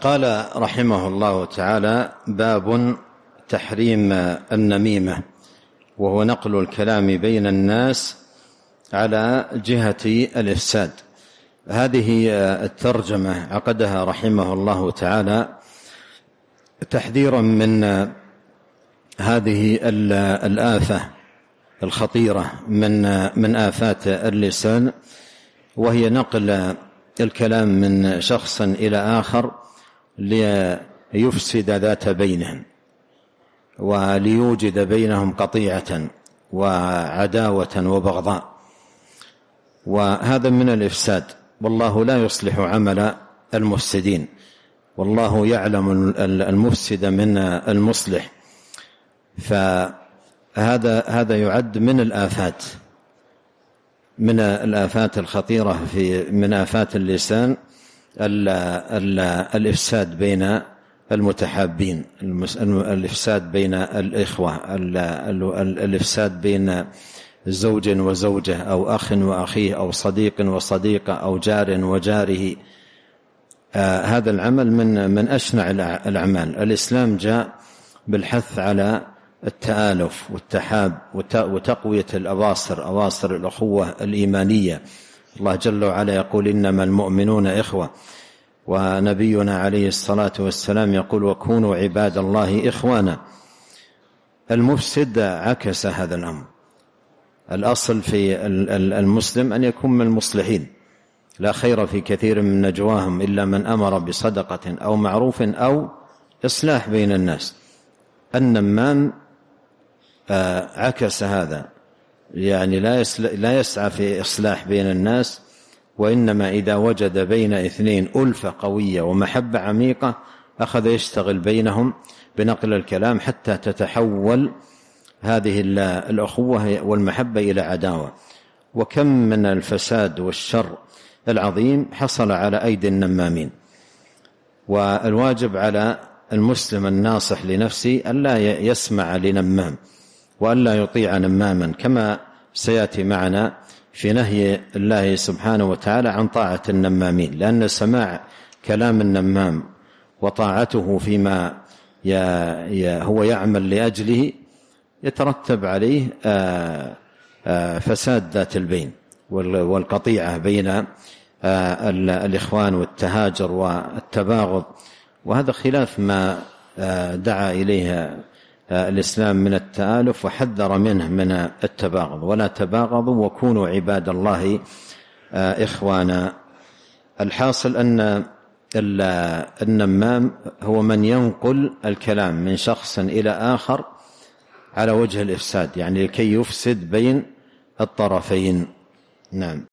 قال رحمه الله تعالى باب تحريم النميمة وهو نقل الكلام بين الناس على جهة الإفساد هذه الترجمة عقدها رحمه الله تعالى تحذيرا من هذه الآفة الخطيرة من من آفات اللسان وهي نقل الكلام من شخص إلى آخر ليفسد ذات بينهم وليوجد بينهم قطيعة وعداوة وبغضاء وهذا من الإفساد والله لا يصلح عمل المفسدين والله يعلم المفسد من المصلح فهذا هذا يعد من الآفات من الآفات الخطيرة في من آفات اللسان الـ الـ الإفساد بين المتحابين الإفساد بين الإخوة الإفساد بين زوج وزوجة أو أخ وأخيه أو صديق وصديقة أو جار وجاره آه، هذا العمل من من أشنع الأعمال الإسلام جاء بالحث على التآلف والتحاب وتقوية الأواصر أواصر الأخوة الإيمانية الله جل وعلا يقول إنما المؤمنون إخوة ونبينا عليه الصلاة والسلام يقول وكونوا عباد الله إخوانا المفسد عكس هذا الأمر الأصل في المسلم أن يكون من المصلحين لا خير في كثير من نجواهم إلا من أمر بصدقة أو معروف أو إصلاح بين الناس النمام عكس هذا يعني لا لا يسعى في إصلاح بين الناس وإنما إذا وجد بين اثنين ألفة قوية ومحبة عميقة أخذ يشتغل بينهم بنقل الكلام حتى تتحول هذه الأخوة والمحبة إلى عداوة وكم من الفساد والشر العظيم حصل على أيدي النمامين والواجب على المسلم الناصح لنفسه ألا يسمع لنمام وألا يطيع نماما كما سيأتي معنا في نهي الله سبحانه وتعالى عن طاعة النمامين لأن سماع كلام النمام وطاعته فيما هو يعمل لأجله يترتب عليه فساد ذات البين والقطيعة بين الإخوان والتهاجر والتباغض وهذا خلاف ما دعا إليها آه، الإسلام من التآلف وحذر منه من التباغض ولا تباغضوا وكونوا عباد الله آه، إخوانا الحاصل أن النمام هو من ينقل الكلام من شخص إلى آخر على وجه الإفساد يعني لكي يفسد بين الطرفين نعم